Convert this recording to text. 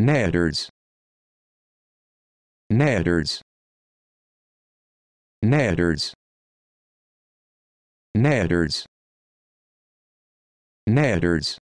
Nadders. Nadders. Nadders. Nadders. Nadders.